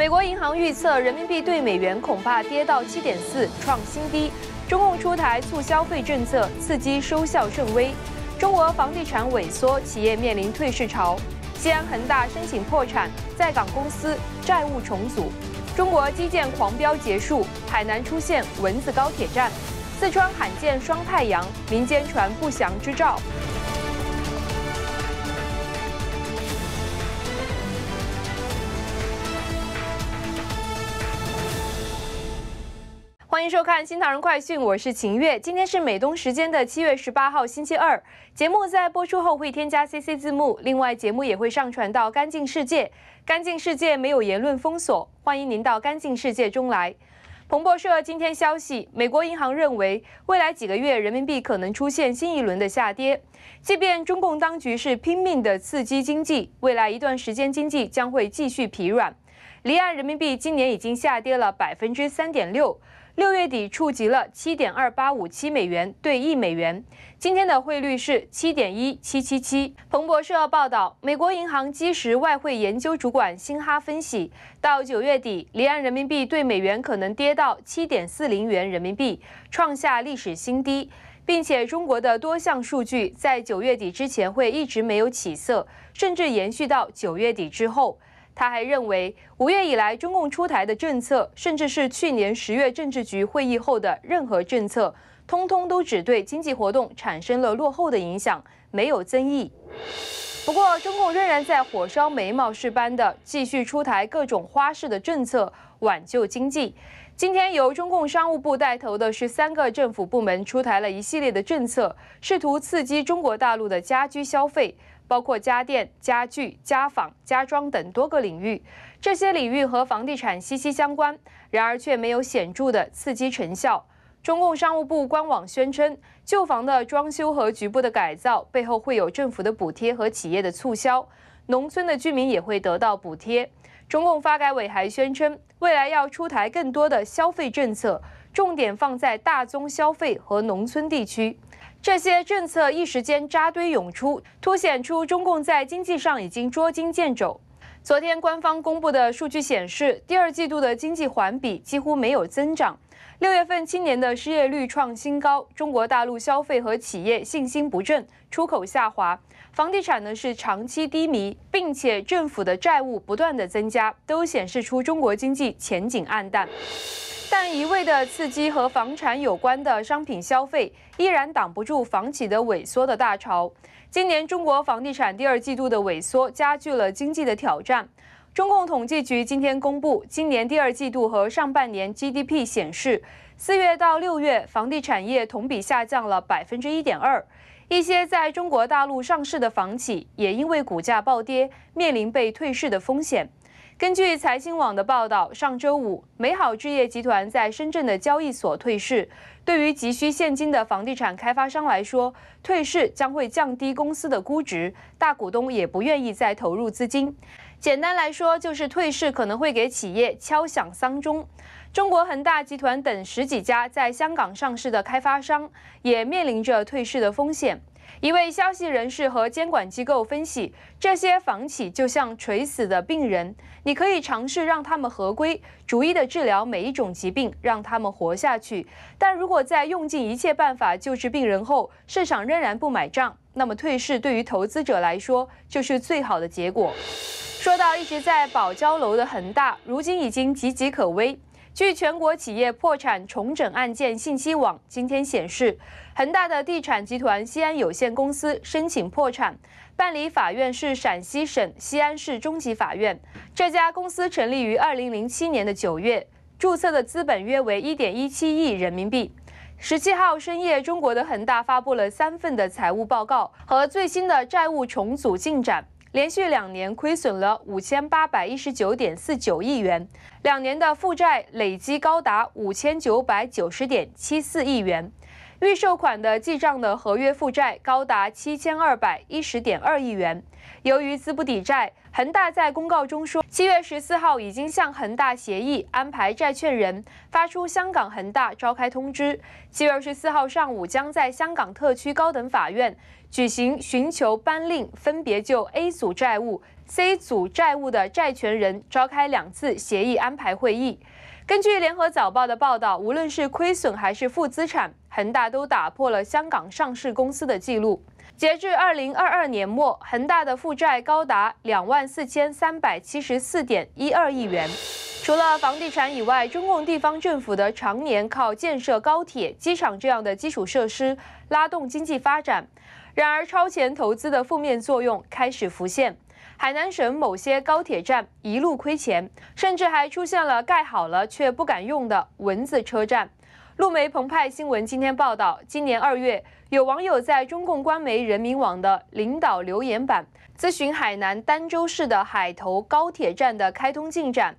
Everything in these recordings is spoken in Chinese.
美国银行预测，人民币对美元恐怕跌到七点四，创新低。中共出台促消费政策，刺激收效甚微。中国房地产萎缩，企业面临退市潮。西安恒大申请破产，在港公司债务重组。中国基建狂飙结束，海南出现蚊子高铁站。四川罕见双太阳，民间传不祥之兆。欢迎收看《新唐人快讯》，我是秦月。今天是美东时间的七月十八号星期二。节目在播出后会添加 CC 字幕，另外节目也会上传到干净世界。干净世界没有言论封锁，欢迎您到干净世界中来。彭博社今天消息，美国银行认为，未来几个月人民币可能出现新一轮的下跌。即便中共当局是拼命的刺激经济，未来一段时间经济将会继续疲软。离岸人民币今年已经下跌了百分之三点六。六月底触及了七点二八五七美元兑一美元，今天的汇率是七点一七七七。彭博社报道，美国银行基石外汇研究主管辛哈分析，到九月底，离岸人民币对美元可能跌到七点四零元人民币，创下历史新低，并且中国的多项数据在九月底之前会一直没有起色，甚至延续到九月底之后。他还认为，五月以来中共出台的政策，甚至是去年十月政治局会议后的任何政策，通通都只对经济活动产生了落后的影响，没有增益。不过，中共仍然在火烧眉毛似般的继续出台各种花式的政策，挽救经济。今天由中共商务部带头的十三个政府部门出台了一系列的政策，试图刺激中国大陆的家居消费。包括家电、家具、家纺、家装等多个领域，这些领域和房地产息息相关，然而却没有显著的刺激成效。中共商务部官网宣称，旧房的装修和局部的改造背后会有政府的补贴和企业的促销，农村的居民也会得到补贴。中共发改委还宣称，未来要出台更多的消费政策，重点放在大宗消费和农村地区。这些政策一时间扎堆涌出，凸显出中共在经济上已经捉襟见肘。昨天官方公布的数据显示，第二季度的经济环比几乎没有增长。六月份今年的失业率创新高，中国大陆消费和企业信心不振，出口下滑，房地产呢是长期低迷，并且政府的债务不断的增加，都显示出中国经济前景暗淡。但一味的刺激和房产有关的商品消费，依然挡不住房企的萎缩的大潮。今年中国房地产第二季度的萎缩加剧了经济的挑战。中共统计局今天公布，今年第二季度和上半年 GDP 显示，四月到六月，房地产业同比下降了百分之一点二。一些在中国大陆上市的房企也因为股价暴跌，面临被退市的风险。根据财新网的报道，上周五，美好置业集团在深圳的交易所退市。对于急需现金的房地产开发商来说，退市将会降低公司的估值，大股东也不愿意再投入资金。简单来说，就是退市可能会给企业敲响丧钟。中国恒大集团等十几家在香港上市的开发商也面临着退市的风险。一位消息人士和监管机构分析，这些房企就像垂死的病人，你可以尝试让他们合规，逐一的治疗每一种疾病，让他们活下去。但如果在用尽一切办法救治病人后，市场仍然不买账，那么退市对于投资者来说就是最好的结果。说到一直在保交楼的恒大，如今已经岌岌可危。据全国企业破产重整案件信息网今天显示，恒大的地产集团西安有限公司申请破产，办理法院是陕西省西安市中级法院。这家公司成立于二零零七年的九月，注册的资本约为一点一七亿人民币。十七号深夜，中国的恒大发布了三份的财务报告和最新的债务重组进展，连续两年亏损了五千八百一十九点四九亿元。两年的负债累积高达五千九百九十点七四亿元，预售款的记账的合约负债高达七千二百一十点二亿元，由于资不抵债。恒大在公告中说，七月十四号已经向恒大协议安排债券人发出香港恒大召开通知。七月二十四号上午，将在香港特区高等法院举行寻求颁令，分别就 A 组债务、C 组债务的债权人召开两次协议安排会议。根据联合早报的报道，无论是亏损还是负资产，恒大都打破了香港上市公司的记录。截至二零二二年末，恒大的负债高达两万四千三百七十四点一二亿元。除了房地产以外，中共地方政府的常年靠建设高铁、机场这样的基础设施拉动经济发展。然而，超前投资的负面作用开始浮现。海南省某些高铁站一路亏钱，甚至还出现了盖好了却不敢用的“蚊子车站”。路媒澎湃新闻今天报道，今年二月。有网友在中共官媒人民网的领导留言板咨询海南儋州市的海头高铁站的开通进展。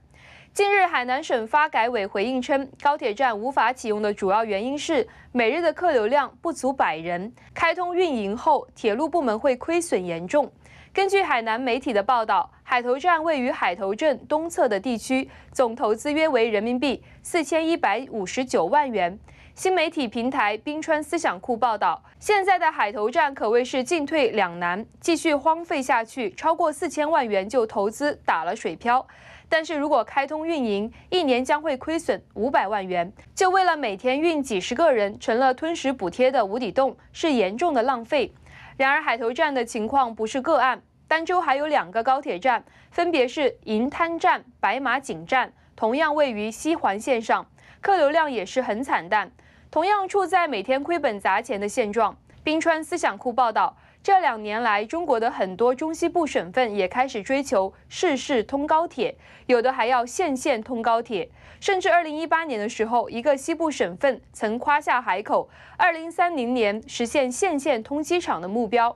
近日，海南省发改委回应称，高铁站无法启用的主要原因是每日的客流量不足百人，开通运营后，铁路部门会亏损严重。根据海南媒体的报道，海头站位于海头镇东侧的地区，总投资约为人民币四千一百五十九万元。新媒体平台冰川思想库报道，现在的海头站可谓是进退两难，继续荒废下去，超过四千万元就投资打了水漂；但是如果开通运营，一年将会亏损五百万元，就为了每天运几十个人，成了吞食补贴的无底洞，是严重的浪费。然而，海头站的情况不是个案，儋州还有两个高铁站，分别是银滩站、白马井站，同样位于西环线上，客流量也是很惨淡。同样处在每天亏本砸钱的现状。冰川思想库报道，这两年来，中国的很多中西部省份也开始追求市市通高铁，有的还要县县通高铁。甚至二零一八年的时候，一个西部省份曾夸下海口，二零三零年实现县县通机场的目标。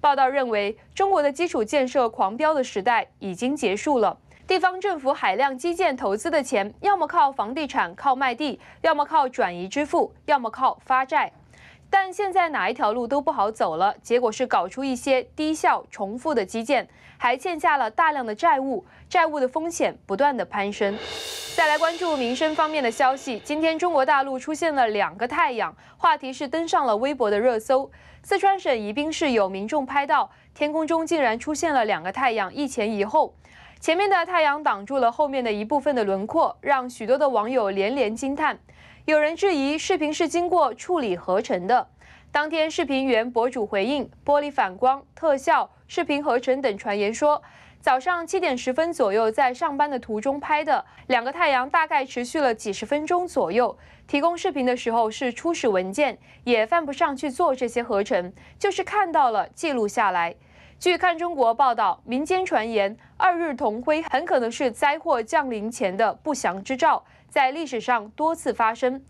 报道认为，中国的基础建设狂飙的时代已经结束了。地方政府海量基建投资的钱，要么靠房地产靠卖地，要么靠转移支付，要么靠发债，但现在哪一条路都不好走了。结果是搞出一些低效重复的基建，还欠下了大量的债务，债务的风险不断的攀升。再来关注民生方面的消息，今天中国大陆出现了两个太阳，话题是登上了微博的热搜。四川省宜宾市有民众拍到，天空中竟然出现了两个太阳，一前一后。前面的太阳挡住了后面的一部分的轮廓，让许多的网友连连惊叹。有人质疑视频是经过处理合成的。当天，视频原博主回应玻璃反光、特效、视频合成等传言说：“早上七点十分左右在上班的途中拍的两个太阳，大概持续了几十分钟左右。提供视频的时候是初始文件，也犯不上去做这些合成，就是看到了记录下来。”据《看中国》报道，民间传言二日同辉很可能是灾祸降临前的不祥之兆，在历史上多次发生。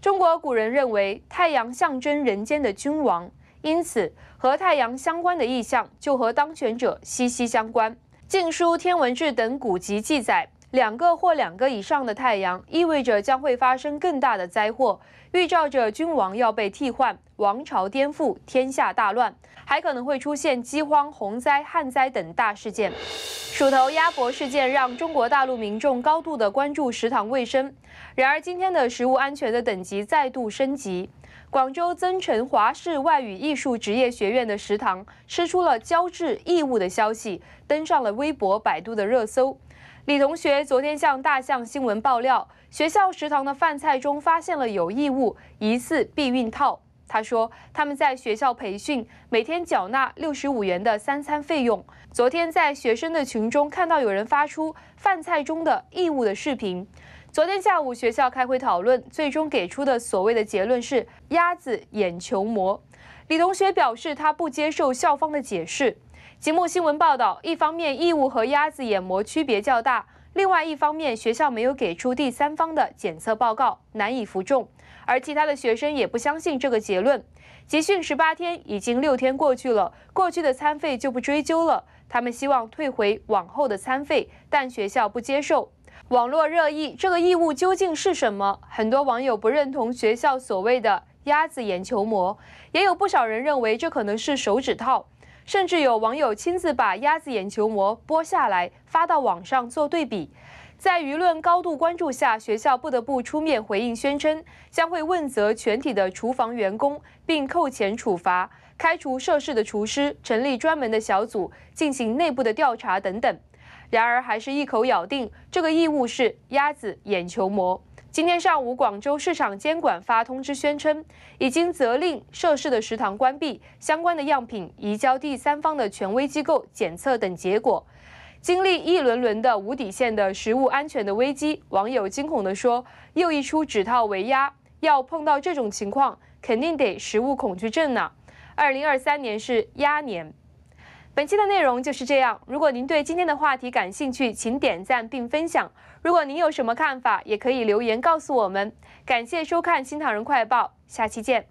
中国古人认为，太阳象征人间的君王，因此和太阳相关的意象就和当权者息息相关。《晋书·天文志》等古籍记载。两个或两个以上的太阳，意味着将会发生更大的灾祸，预兆着君王要被替换，王朝颠覆，天下大乱，还可能会出现饥荒、洪灾、旱灾等大事件。鼠头鸭脖事件让中国大陆民众高度的关注食堂卫生，然而今天的食物安全的等级再度升级，广州增城华氏外语艺术职业学院的食堂吃出了胶质异物的消息登上了微博、百度的热搜。李同学昨天向大象新闻爆料，学校食堂的饭菜中发现了有异物，疑似避孕套。他说，他们在学校培训，每天缴纳六十五元的三餐费用。昨天在学生的群中看到有人发出饭菜中的异物的视频。昨天下午学校开会讨论，最终给出的所谓的结论是鸭子眼球膜。李同学表示，他不接受校方的解释。节目新闻报道，一方面异物和鸭子眼膜区别较大，另外一方面学校没有给出第三方的检测报告，难以服众。而其他的学生也不相信这个结论。集训十八天，已经六天过去了，过去的餐费就不追究了，他们希望退回往后的餐费，但学校不接受。网络热议这个异物究竟是什么？很多网友不认同学校所谓的鸭子眼球膜，也有不少人认为这可能是手指套。甚至有网友亲自把鸭子眼球膜剥下来发到网上做对比，在舆论高度关注下，学校不得不出面回应，宣称将会问责全体的厨房员工，并扣钱处罚、开除涉事的厨师，成立专门的小组进行内部的调查等等。然而，还是一口咬定这个异物是鸭子眼球膜。今天上午，广州市场监管发通知，宣称已经责令涉事的食堂关闭，相关的样品移交第三方的权威机构检测等结果。经历一轮轮的无底线的食物安全的危机，网友惊恐地说：“又一出指套为鸭，要碰到这种情况，肯定得食物恐惧症呢。”二零二三年是鸭年。本期的内容就是这样。如果您对今天的话题感兴趣，请点赞并分享。如果您有什么看法，也可以留言告诉我们。感谢收看《新唐人快报》，下期见。